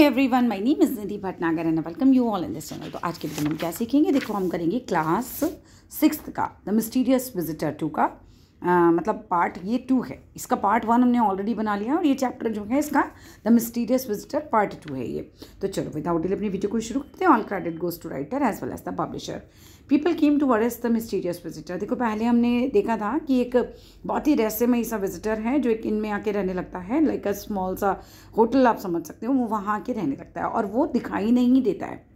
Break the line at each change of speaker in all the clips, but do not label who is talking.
Every one name is Nidhi Bhatnagar and welcome you all in this channel तो आज के video हम क्या सीखेंगे देखो हम करेंगे क्लास सिक्स का द मिस्टीरियस विजिटर टू का आ, मतलब पार्ट ये टू है इसका पार्ट वन हमने ऑलरेडी बना लिया और ये चैप्टर जो है इसका the mysterious visitor part two है ये तो चलो विदाउट डिले अपनी वीडियो को शुरू करते हैं all credit goes to writer as well as the publisher people came to arrest the mysterious visitor देखो पहले हमने देखा था कि एक बहुत ही रहस्यमय सा विजिटर है जो एक इन में आके रहने लगता है लाइक अ स्मॉल सा होटल आप समझ सकते हो वो वहाँ आके रहने लगता है और वो दिखाई नहीं देता है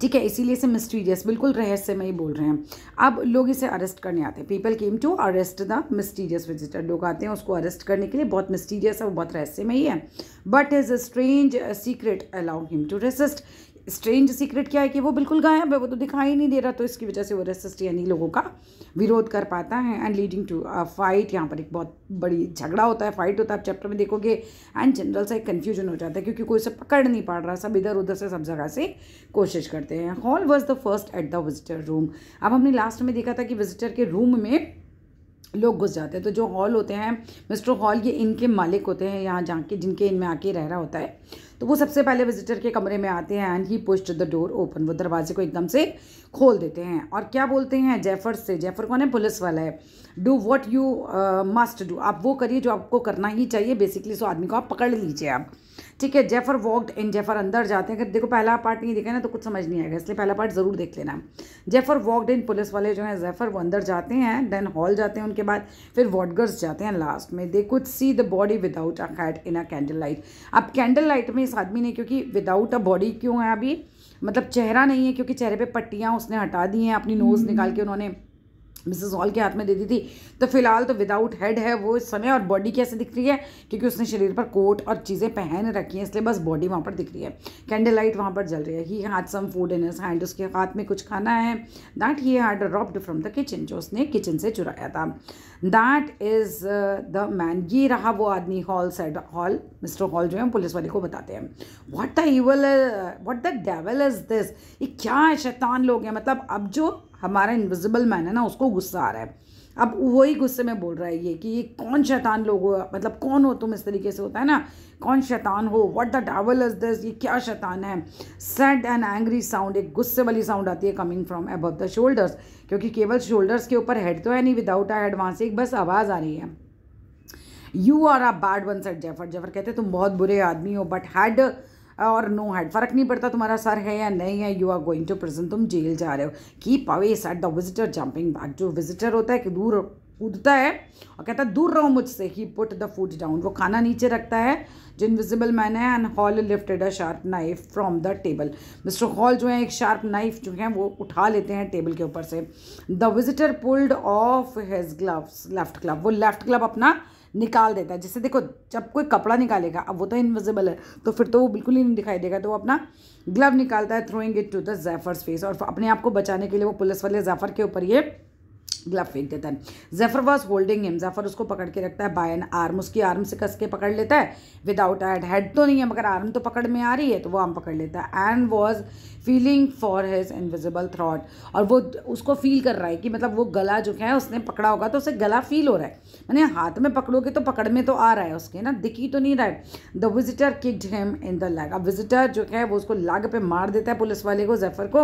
ठीक है इसीलिए इसे मिस्टीरियस बिल्कुल रहस्यमय बोल रहे हैं अब लोग इसे अरेस्ट करने आते हैं people came to arrest the mysterious visitor लोग आते हैं उसको अरेस्ट करने के लिए बहुत मिस्टीरियस है वो बहुत रहस्यमय है but his a strange secret allow him to resist strange secret क्या है कि वो बिल्कुल गायब है वो तो दिखाई नहीं दे रहा तो इसकी वजह से वो रेसिस्ट यानी लोगों का विरोध कर पाता है and leading to a fight यहाँ पर एक बहुत बड़ी झगड़ा होता है फाइट होता है आप चैप्टर में देखोगे एंड जनरल सा एक कन्फ्यूजन हो जाता है क्योंकि कोई उसे पकड़ नहीं पा रहा सब इधर उधर से सब जगह से कोशिश करते हैं Hall was the first at the visitor room अब हमने लास्ट में देखा था कि विजिटर के रूम में लोग घुस जाते हैं तो जो हॉल होते हैं मिस्टर हॉल ये इनके मालिक होते हैं यहाँ जाके जिनके इनमें आके रह रहा होता है तो वो सबसे पहले विजिटर के कमरे में आते हैं and he pushed the door open वो दरवाजे को एकदम से खोल देते हैं और क्या बोलते हैं जेफर से जेफर कौन है पुलिस वाला है do what you must do आप वो करिए जो आपको करना ही चाहिए बेसिकली सो आदमी को आप पकड़ लीजिए आप ठीक है जेफर वॉकड इन जेफर अंदर जाते हैं अगर देखो पहला पार्ट नहीं देखा ना तो कुछ समझ नहीं आएगा इसलिए पहला पार्ट ज़रूर देख लेना जेफर वॉकड इन पुलिस वाले जो हैं जेफर वो अंदर जाते हैं देन हॉल जाते हैं उनके बाद फिर वॉडगर्स जाते हैं लास्ट में they could see the body without a hat in a candle light अब कैंडल लाइट में इस आदमी ने क्योंकि विदाउट अ बॉडी क्यों है अभी मतलब चेहरा नहीं है क्योंकि चेहरे पर पट्टियाँ उसने हटा दी हैं अपनी नोज़ हम्म। निकाल के उन्होंने मिसेस हॉल के हाथ में दे दी थी तो फिलहाल तो विदाउट हेड है वो इस समय और बॉडी कैसे दिख रही है क्योंकि उसने शरीर पर कोट और चीज़ें पहन रखी हैं इसलिए बस बॉडी वहाँ पर दिख रही है कैंडल लाइट वहाँ पर जल रही है he had some food in his hand उसके हाथ में कुछ खाना है that he had robbed from the kitchen जो उसने किचन से चुराया था दैट इज़ द मैन ये रहा वो आदमी Hall said Hall mister Hall जो है पुलिस वाले को बताते हैं what the evil what the devil is this ये क्या शैतान लोग हैं मतलब अब जो हमारा इन्विजिबल मैन है ना उसको गुस्सा आ रहा है अब वही गुस्से में बोल रहा है ये कि ये कौन शैतान लोग हो मतलब कौन हो तुम इस तरीके से होता है ना कौन शैतान हो what the devil is this ये क्या शैतान है सैड एंड एंग्री साउंड एक गुस्से वाली साउंड आती है coming from above the shoulders क्योंकि केवल शोल्डर्स के ऊपर हेड तो है नहीं विदाउट अ हेड वहाँ से एक बस आवाज़ आ रही है you are a bad one said Jaffer Jaffer कहते तुम बहुत बुरे आदमी हो बट हैड और नो हैड फर्क नहीं पड़ता तुम्हारा सर है या नहीं है you are going to prison तुम जेल जा रहे हो keep away at the visitor jumping back जो विजिटर होता है कि दूर कूदता है और कहता है दूर रहो मुझसे he put the food down वो खाना नीचे रखता है जो इनविजिबल मैन है and Hall lifted a sharp knife from the table mister Hall जो है एक शार्प नाइफ जो है वो उठा लेते हैं टेबल के ऊपर से the visitor pulled off his gloves left glove वो लेफ्ट ग्लव अपना निकाल देता है जैसे देखो जब कोई कपड़ा निकालेगा अब वो तो इनविजिबल है तो फिर तो वो बिल्कुल ही नहीं दिखाई देगा तो वो अपना ग्लव निकालता है throwing it to the Jaffers face और अपने आप को बचाने के लिए वो पुलिस वाले जैफर के ऊपर ये ग्लव फेंक देता है Jaffer was holding him Jaffer उसको पकड़ के रखता है बाय एन आर्म उसकी आर्म से कस के पकड़ लेता है विदाउट एड हेड तो नहीं है मगर आर्म तो पकड़ में आ रही है तो वो आर्म पकड़ लेता है and was feeling for his invisible throat और वो उसको फील कर रहा है कि मतलब वो गला जो है उसने पकड़ा होगा तो उसे गला फील हो रहा है मैंने हाथ में पकड़ोगे तो पकड़ में तो आ रहा है उसके ना दिखी तो नहीं रहा है the visitor kicked him in the leg अब विजिटर जो है वो उसको लाग पे मार देता है पुलिस वाले को जैफर को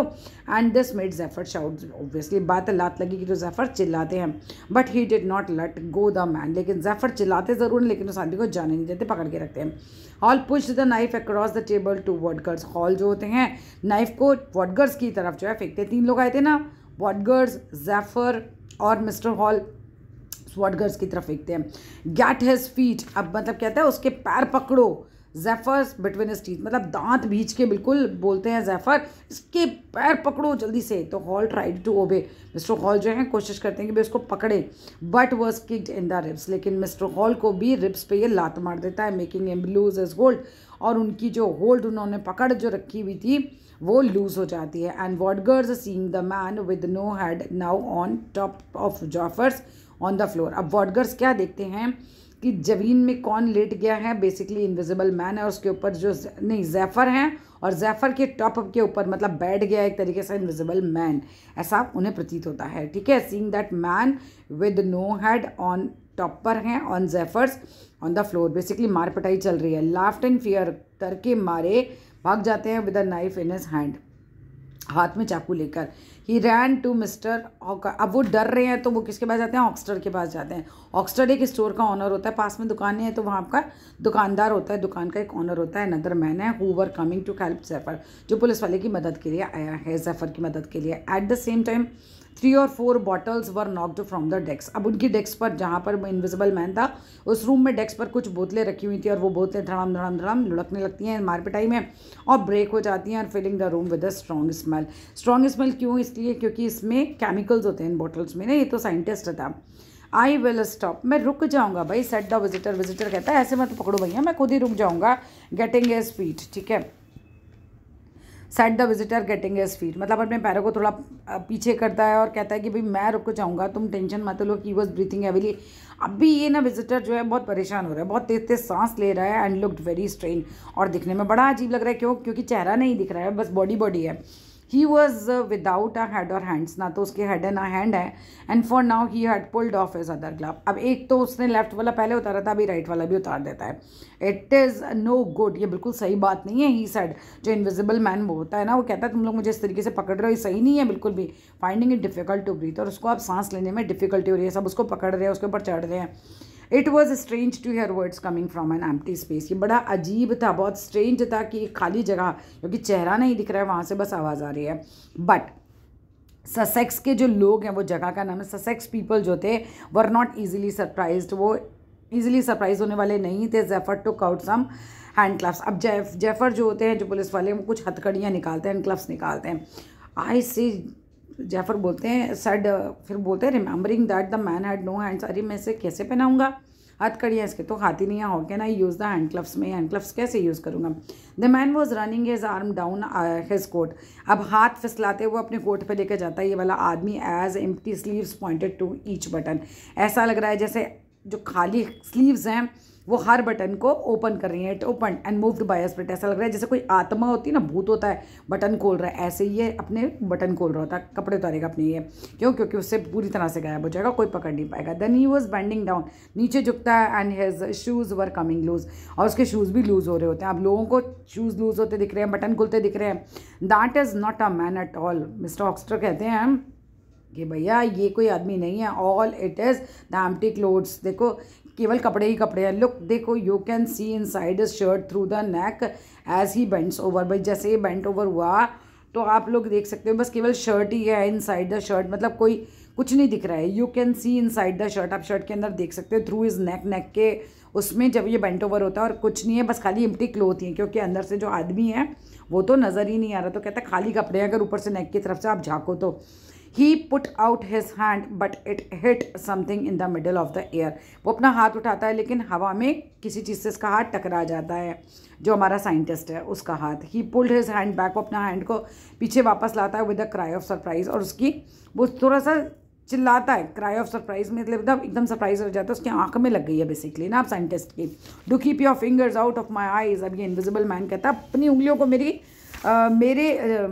and this made Jaffer shout obviously बात लात लगी कि जो जैफर चिल्लाते हैं but he did not let go the man लेकिन जैफर चिल्लाते ज़रूर लेकिन उस आदमी को जाने नहीं देते पकड़ के रखते हैं Hall push the knife across the table to Wadgers Hall जो होते हैं नाइफ को वर्डगर्स की तरफ जो है फेंकते तीन लोग आए थे ना वर्डगर्स जैफर और मिस्टर हॉल वर्डगर्स की तरफ फेंकते हैं गैट हेज फीट अब मतलब कहता है उसके पैर पकड़ो जैफर्स बिटवीन इज टीथ मतलब दांत भीच के बिल्कुल बोलते हैं जैफर इसके पैर पकड़ो जल्दी से तो Hall tried to obey mister Hall जो है कोशिश करते हैं कि भाई उसको पकड़े but was kicked in the ribs लेकिन मिस्टर हॉल को भी रिप्स पे ये लात मार देता है making him lose his hold और उनकी जो होल्ड उन्होंने पकड़ जो रखी हुई थी वो लूज हो जाती है and Wadgers seeing the man with no head now on top of Jaffers on the floor अब वॉडगर्स क्या देखते हैं कि ज़मीन में कौन लेट गया है बेसिकली इनविजिबल मैन है और उसके ऊपर जो नहीं जैफ़र हैं और जैफ़र के टॉप अप के ऊपर मतलब बैठ गया एक तरीके से इनविजिबल मैन ऐसा उन्हें प्रतीत होता है ठीक है seeing that man with no head on top पर हैं on Jaffers on the floor basically मार पिटाई चल रही है लाफ्ट एंड फियर करके मारे भाग जाते हैं with a knife in his hand हाथ में चाकू लेकर ही रैन टू मिस्टर अब वो डर रहे हैं तो वो किसके पास जाते हैं ऑक्सटर के पास जाते हैं ऑक्सटर एक स्टोर का ऑनर होता है पास में दुकानें हैं तो वहाँ का दुकानदार होता है दुकान का एक ऑनर होता है अनदर मैन है who were coming to help Jaffer जो पुलिस वाले की मदद के लिए आया है जैफर की मदद के लिए at the same time three और four bottles were knocked from the desk अब उनकी डेस्क पर जहाँ पर इन्विजिबल मैन था उस रूम में डेस्क पर कुछ बोतलें रखी हुई थी और वो बोतलें धड़ाम धड़ाम धड़ाम लुढ़कने लगती हैं मारपिटाई में और ब्रेक हो जाती हैं और filling the room with a strong smell strong smell क्यों इसलिए क्योंकि इसमें केमिकल्स होते हैं इन बॉटल्स में ना ये तो साइंटिस्ट था आई विल स्टॉप मैं रुक जाऊँगा भाई सेट द विजिटर विजिटर कहता है ऐसे मत पकड़ो भैया मैं खुद ही रुक जाऊँगा गेटिंग ए स्पीड ठीक है said the visitor getting his feet मतलब अपने पैरों को थोड़ा पीछे करता है और कहता है कि भाई मैं रुक चाहूँगा तुम टेंशन मत लो की वॉज ब्रीथिंग एवली अब भी ये ना विजिटर जो है बहुत परेशान हो रहा है बहुत तेज तेज सांस ले रहा है एंड लुकड वेरी स्ट्रेन और दिखने में बड़ा अजीब लग रहा है क्यों क्योंकि चेहरा नहीं दिख रहा है बस बॉडी बॉडी है he was without a head और हैंड्स ना तो उसके हेड है ना हैंड है and for now he had pulled off his other glove अब एक तो उसने लेफ्ट वाला पहले उतारा था अभी राइट वाला भी उतार देता है इट इज़ नो गुड ये बिल्कुल सही बात नहीं है ही सेड जो इन्विजिबल मैन वो होता है ना वो कहता है तुम लोग मुझे इस तरीके से पकड़ रहे हो ये सही नहीं है बिल्कुल भी finding it difficult to breathe और उसको अब सांस लेने में डिफिकल्टी हो रही है सब उसको पकड़ रहे हैं उसके ऊपर चढ़ रहे हैं it was strange to hear words coming from an empty space ये बड़ा अजीब था बहुत स्ट्रेंज था कि खाली जगह क्योंकि चेहरा नहीं दिख रहा है वहाँ से बस आवाज़ आ रही है बट ससेक्स के जो लोग हैं वो जगह का नाम है ससेक्स पीपल जो थे वर नॉट ईजिली सरप्राइज वो ईजिली सरप्राइज होने वाले नहीं थे Jaffer took out some handcuffs अब जेफ जेफर जो होते हैं जो पुलिस वाले वो कुछ हथकड़ियाँ निकालते हैं हैंड क्लब्स निकालते हैं आई सी जाफर बोलते हैं सैड फिर बोलते हैं remembering that the man had no hand अरे मैं इसे कैसे पहनाऊंगा हाथ कड़ियाँ इसके तो हाथी नहीं हो can I use the hand gloves में हैंड ग्लव्स कैसे यूज़ करूँगा the man was running his arm down his coat अब हाथ फिसलाते हुए अपने कोट पे लेकर जाता है ये वाला आदमी his empty sleeves pointed to each button ऐसा लग रहा है जैसे जो खाली स्लीव्स हैं वो हर बटन को ओपन कर रही है it open and moved by spirit ऐसा लग रहा है जैसे कोई आत्मा होती है ना भूत होता है बटन खोल रहा है ऐसे ही ये अपने बटन खोल रहा होता है कपड़े उतारेगा अपने ये क्यों क्योंकि उससे पूरी तरह से गायब हो जाएगा कोई पकड़ नहीं पाएगा then he was bending down नीचे झुकता है and his shoes were coming loose और उसके शूज़ भी लूज़ हो रहे होते हैं आप लोगों को शूज़ लूज़ होते दिख रहे हैं बटन खुलते दिख रहे हैं that is not a man at all mister Huxter कहते हैं कि भैया ये कोई आदमी नहीं है all it is the empty clothes देखो केवल कपड़े ही कपड़े हैं लुक देखो you can see inside shirt through the neck as he bends over भाई जैसे ये बेंट ओवर हुआ तो आप लोग देख सकते हो बस केवल शर्ट ही है इन साइड द शर्ट मतलब कोई कुछ नहीं दिख रहा है you can see inside the shirt आप शर्ट के अंदर देख सकते हो थ्रू इज नेक नेक के उसमें जब ये बेंट ओवर होता है और कुछ नहीं है बस खाली इम्टी क्लोथ ही है क्योंकि अंदर से जो आदमी है वो तो नज़र ही नहीं आ रहा तो कहता खाली कपड़े हैं अगर ऊपर से नेक की तरफ से आप झाँको तो he put out his hand but it hit something in the middle of the air वो अपना हाथ उठाता है लेकिन हवा में किसी चीज़ से उसका हाथ टकरा जाता है जो हमारा साइंटिस्ट है उसका हाथ he pulled his hand back वो अपना हैंड को पीछे वापस लाता है with a cry of surprise और उसकी वो थोड़ा सा चिल्लाता है क्राई ऑफ सरप्राइज मतलब एकदम एकदम सरप्राइज हो जाता है उसकी आंख में लग गई है बेसिकली ना आप साइंटिस्ट की do keep your fingers out of my eyes अब ये इन्विजिबल मैन कहता है अपनी उंगलियों को मेरी आ, मेरे आ,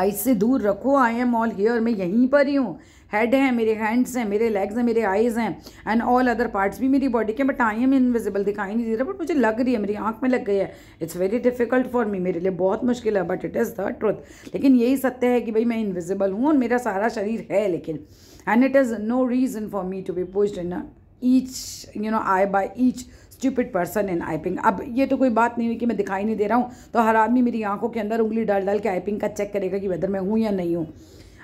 से दूर रखो आई एम ऑल हेयर मैं यहीं पर ही हूँ हेड है मेरे हैंड्स हैं मेरे लेग्स हैं मेरे आईज़ हैं एंड ऑल अदर पार्ट्स भी मेरी बॉडी के बट आई एम इनविजिबल दिखाई नहीं दे रहा बट मुझे लग रही है मेरी आंख में लग गई है it's very difficult for me मेरे लिए बहुत मुश्किल है but it is the truth लेकिन यही सत्य है कि भाई मैं इनविजिबल हूँ और मेरा सारा शरीर है लेकिन and it is no reason for me to be post in each you know I by each stupid person in Iping अब ये तो कोई बात नहीं हुई कि मैं दिखाई नहीं दे रहा हूँ तो हर आदमी मेरी आंखों के अंदर उंगली डाल डाल के आईपिंग का चेक करेगा कि वेदर मैं हूँ या नहीं हूँ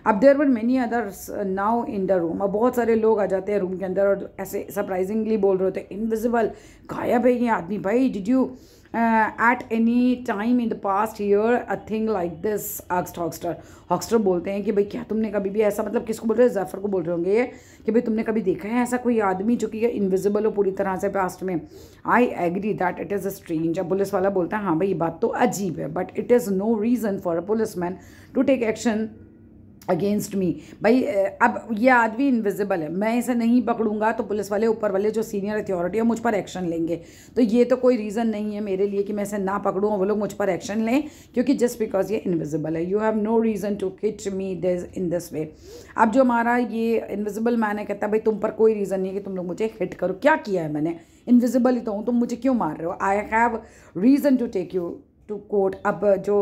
अब there were many others now in the room अब बहुत सारे लोग आ जाते हैं रूम के अंदर और ऐसे सरप्राइजिंगली बोल रहे होते हैं इनविजिबल गायब है ये आदमी भाई did you uh, at any time in the past year a thing like this asked Hoxter Hoxter बोलते हैं कि भाई क्या तुमने कभी भी ऐसा मतलब किसको बोल रहे हो जैफर को बोल रहे होंगे ये कि भाई तुमने कभी देखा है ऐसा कोई आदमी जो कि इन्विजिबल हो पूरी तरह से पास्ट में I agree that it is a strange अब पुलिस वाला बोलता है हाँ भाई ये बात तो अजीब है but it is no reason for a police man to take action against me भाई अब ये आदमी इनविजिबल है मैं इसे नहीं पकड़ूंगा तो पुलिस वाले ऊपर वाले जो सीनियर अथॉरिटी है मुझ पर एक्शन लेंगे तो ये तो कोई रीज़न नहीं है मेरे लिए कि मैं इसे ना पकड़ूँ वो लोग मुझ पर एक्शन लें क्योंकि जस्ट बिकॉज ये इनविजिबल है you have no reason to hitch me this in this way अब जो हमारा ये इन्विजिबल मैन है कहता है भाई तुम पर कोई रीज़न नहीं है कि तुम लोग मुझे हिट करो क्या किया है मैंने इनविजिबल ही तो हूँ तुम मुझे क्यों मार रहे हो I have reason to take you to court अब जो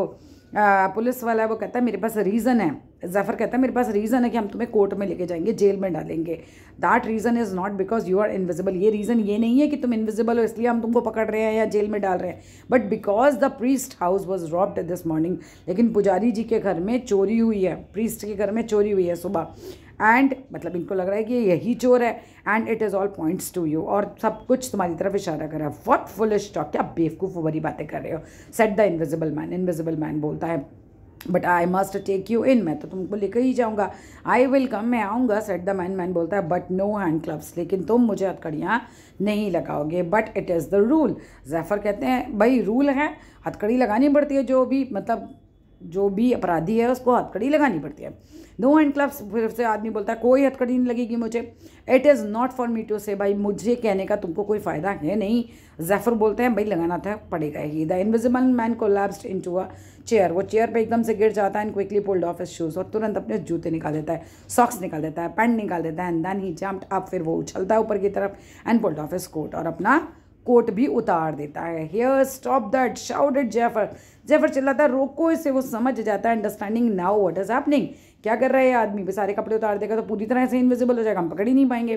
पुलिस वाला है वो कहता है मेरे पास रीज़न है ज़फ़र कहता है मेरे पास रीज़न है कि हम तुम्हें कोर्ट में लेके जाएंगे जेल में डालेंगे that reason is not because you are invisible ये रीज़न ये नहीं है कि तुम इन्विजिबल हो इसलिए हम तुमको पकड़ रहे हैं या जेल में डाल रहे हैं but because the priest house was robbed this morning लेकिन पुजारी जी के घर में चोरी हुई है प्रीस्ट के घर में चोरी हुई है सुबह एंड मतलब इनको लग रहा है कि यही चोर है and it is all points to you और सब कुछ तुम्हारी तरफ इशारा कर रहा है वॉट फुल स्टॉक क्या बेवकूफ़ वरी बातें कर रहे हो said the invisible man invisible man बोलता है but I must take you in मैं तो तुमको लेकर ही जाऊँगा आई विल कम मैं आऊँगा सेट द मैन मैन बोलता है बट नो हैंड क्लब्स लेकिन तुम मुझे हथकड़ियाँ नहीं लगाओगे but it is the rule Jaffer कहते हैं भाई रूल है हथकड़ी लगानी पड़ती है जो भी मतलब जो भी अपराधी है उसको हथकड़ी लगानी पड़ती है दो एंड क्लब्स फिर से आदमी बोलता है कोई हथकड़ी नहीं लगेगी मुझे it is not for me to say भाई मुझे कहने का तुमको कोई फ़ायदा है नहीं जैफर बोलते हैं भाई लगाना था पड़ेगा ही द इनविजिबल मैन को leaps into a chair वो चेयर पे एकदम से गिर जाता है and quickly pulled off his shoes और तुरंत अपने जूते निकाल देता है सॉक्स निकाल देता है पैंट निकाल देता है and then he jumped up फिर वो उछलता है ऊपर की तरफ and pulled off his coat और अपना कोट भी उतार देता है here stop that shouted Jaffer Jaffer चिल्लाता है रोको इससे वो समझ जाता है understanding now what is happening क्या कर रहा है आदमी भी सारे कपड़े उतार देगा तो पूरी तरह से इनविजिबल हो जाएगा हम पकड़ ही नहीं पाएंगे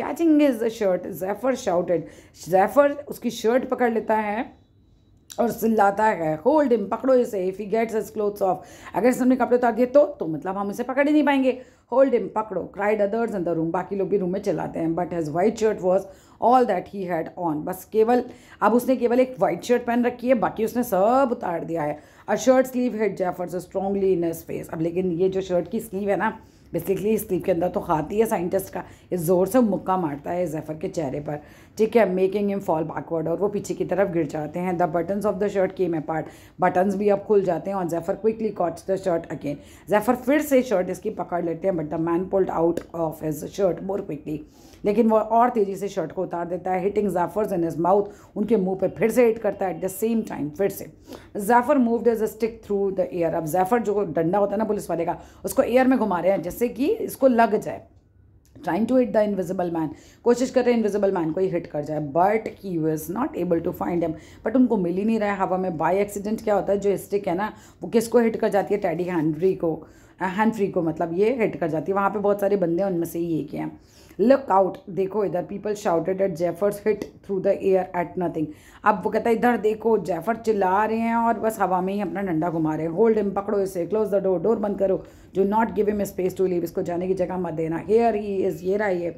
catching his a shirt Jaffer shouted Jaffer उसकी शर्ट पकड़ लेता है और सिल्लाता है होल्ड हिम पकड़ो इसे if he gets his clothes off अगर इसने कपड़े उतार दिए तो तो मतलब हम इसे पकड़ ही नहीं पाएंगे होल्ड हिम पकड़ो cried others in the room बाकी लोग भी रूम में चलाते हैं but his white shirt was all that he had on बस केवल अब उसने केवल एक वाइट शर्ट पहन रखी है बाकी उसने सब उतार दिया है a shirt sleeve hit Jaffers strongly in his face अब लेकिन ये जो शर्ट की स्लीव है ना बेसिकली स्लीव के अंदर तो खाती है साइंटिस्ट का इस जोर से मुक्का मारता है जेफर के चेहरे पर ठीक है मेकिंग हिम फॉल बैकवर्ड और वो पीछे की तरफ गिर जाते हैं the buttons of the shirt came part buttons भी अब खुल जाते हैं और Jaffer quickly caught the shirt again Jaffer फिर से शर्ट इसकी पकड़ लेते हैं but the man pulled out of his shirt more quickly लेकिन वो और तेज़ी से शर्ट को उतार देता है hitting Jaffers in his mouth उनके मुंह पे फिर से हिट करता है एट द सेम टाइम फिर से Jaffer moved as a stick through the air अब जैफर जो डंडा होता है ना पुलिस वाले का उसको एयर में घुमा रहे हैं जैसे कि इसको लग जाए trying to hit the invisible man कोशिश कर रहे हैं इनविजिबल मैन को ही हिट कर जाए but he was not able to find him but उनको मिल ही नहीं रहा है हवा में बाई एक्सीडेंट क्या होता है जो स्टिक है ना वो किसको हिट कर जाती है टैडी हैंड्री को हैंड को मतलब ये हिट कर जाती है वहाँ पे बहुत सारे बंदे हैं उनमें से ही एक हैं लुक आउट देखो इधर people shouted at Jaffers hit through the air at nothing अब वो कहता है इधर देखो जेफर चिल्ला रहे हैं और बस हवा में ही अपना डंडा घुमा रहे हैं होल्ड हिम पकड़ो इसे क्लोज द डोर डोर बंद करो do not give him space to leave इसको जाने की जगह मत देना हेयर ही इज़ ये रहा ये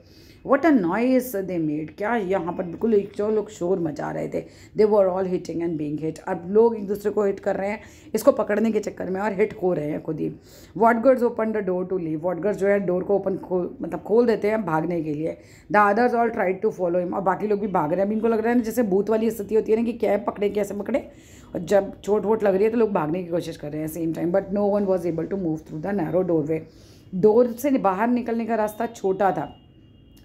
what a noise they made क्या यहाँ पर बिल्कुल एक जो लोग शोर मचा रहे थे they were all hitting and being hit अब लोग एक दूसरे को हिट कर रहे हैं इसको पकड़ने के चक्कर में और हिट हो रहे हैं खुद ही what guards open the door to leave what guards जो है डोर को ओपन खोल मतलब खोल देते हैं भागने के लिए the others all tried to follow him और बाकी लोग भी भाग रहे हैं इनको लग रहा है ना जैसे भूत वाली स्थिति होती है ना कि कैब पकड़े कैसे पकड़े और जब चोट वोट लग रही है तो लोग भागने की कोशिश कर रहे हैं same time but no one was able to move through the narrow doorway door से बाहर निकलने का रास्ता छोटा था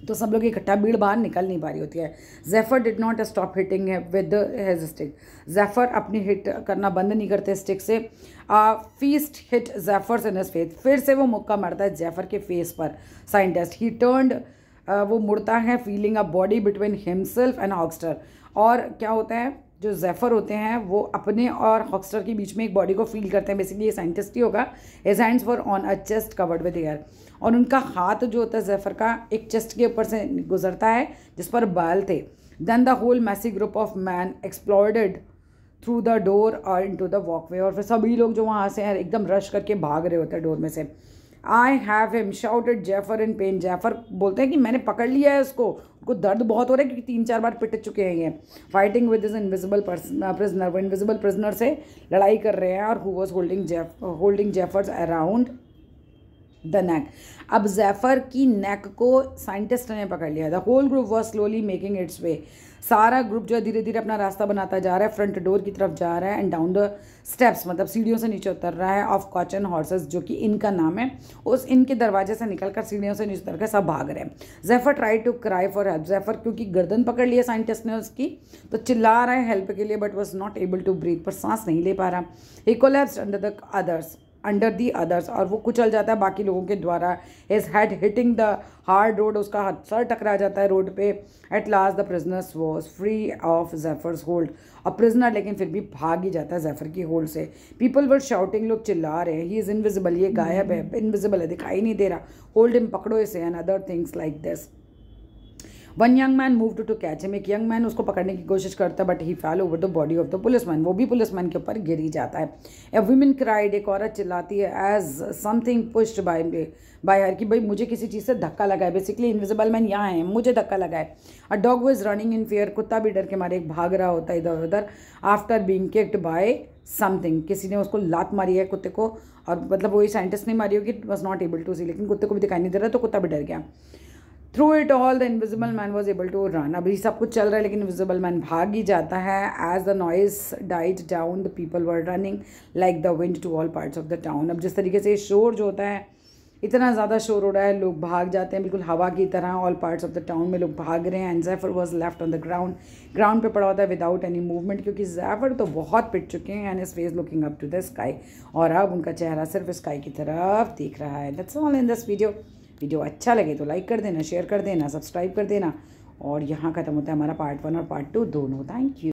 तो सब लोग इकट्ठा भीड़ बाहर निकल नहीं पा रही होती है Jaffer did not stop hitting है विद हैज स्टिक जैफर अपनी हिट करना बंद नहीं करते स्टिक से a fist hit Jaffer in face फिर से वो मुक्का मारता है जैफर के फेस पर साइंटिस्ट ही टर्नड वो मुड़ता है feeling a body between himself and Huxter और क्या होता है जो जैफ़र होते हैं वो अपने और हॉक्स्टर के बीच में एक बॉडी को फील करते हैं बेसिकली ये साइंटिस्ट ही होगा एज हैंड्स फॉर ऑन a chest covered with hair और उनका हाथ जो होता है जैफ़र का एक चेस्ट के ऊपर से गुजरता है जिस पर बाल थे then the whole messy group of man exploded through the door और into the walkway और फिर सभी लोग जो वहाँ से हैं एकदम रश करके भाग रहे होते हैं डोर में से I have him shouted Jaffer in pain Jaffer बोलते हैं कि मैंने पकड़ लिया है उसको उनको दर्द बहुत हो रहा है क्योंकि तीन चार बार पिट चुके हैं ये fighting with his invisible prisoner वो इनविजिबल प्रिजनर से लड़ाई कर रहे हैं और who was holding holding Jaffers around the neck अब जैफर की नेक को साइंटिस्ट ने पकड़ लिया the whole group was slowly making its way सारा ग्रुप जो है धीरे धीरे अपना रास्ता बनाता जा रहा है फ्रंट डोर की तरफ जा रहा है एंड डाउन द स्टेप्स मतलब सीढ़ियों से नीचे उतर रहा है ऑफ कॉचन हॉर्सेस जो कि इनका नाम है उस इनके दरवाजे से निकल कर सीढ़ियों से नीचे उतर कर सब भाग रहे हैं Jaffer try to cry for help Jaffer क्योंकि गर्दन पकड़ लिया साइंटिस्ट ने उसकी तो चिल्ला रहा है हेल्प के लिए but was not able to breathe पर सांस नहीं ले पा रहा he collapse under the others under the others और वो कुचल जाता है बाकी लोगों के द्वारा his head hitting the hard road उसका हाथ सर टकरा जाता है रोड पे at last the prisoners was free of Jaffers hold और प्रिजनर लेकिन फिर भी भाग ही जाता है जैफर की होल्ड से पीपल वर शाउटिंग लोग चिल्ला रहे हैं ही इज़ इनविजिबल ये गायब है इनविजिबल hmm. है दिखाई नहीं दे रहा होल्ड इम पकड़ो इसे and other things like this one young man move to to catch him एक यंग मैन उसको पकड़ने की कोशिश करता है but he fell over the body of the police man वो भी पुलिस मैन के ऊपर गिर ही जाता है ए वुमेन क्राइड एक औरत चिल्लाती है as something pushed by by her कि भाई मुझे किसी चीज़ से धक्का लगा है बेसिकली इन्विजिबल मैन यहाँ है मुझे धक्का लगा है a dog is running in fear कुत्ता भी डर के मारे एक भाग रहा होता है इधर उधर after being kicked by something किसी ने उसको लात मारी है कुत्ते को और मतलब वही साइंटिस्ट ने मारी होगी was not able to see लेकिन कुत्ते को भी दिखाई नहीं दे रहा तो कुत्ता भी डर गया through it all the invisible man was able to run अभी सब कुछ चल रहा है लेकिन इन्विजिबल मैन भाग ही जाता है as the noise died down the people were running like the wind to all parts of the town अब जिस तरीके से शोर जो होता है इतना ज़्यादा शोर हो रहा है लोग भाग जाते हैं बिल्कुल हवा की तरह all parts of the town में लोग भाग रहे हैं and Jaffer was left on the ground ground पे पड़ा होता है विदाउट एनी मूवमेंट क्योंकि जैफर तो बहुत पिट चुके हैं and his face looking up to the sky और अब उनका चेहरा सिर्फ स्काई की तरफ देख रहा है that's all in this video video अच्छा लगे तो लाइक कर देना शेयर कर देना सब्सक्राइब कर देना और यहाँ ख़त्म होता है हमारा पार्ट वन और पार्ट टू दोनों थैंक यू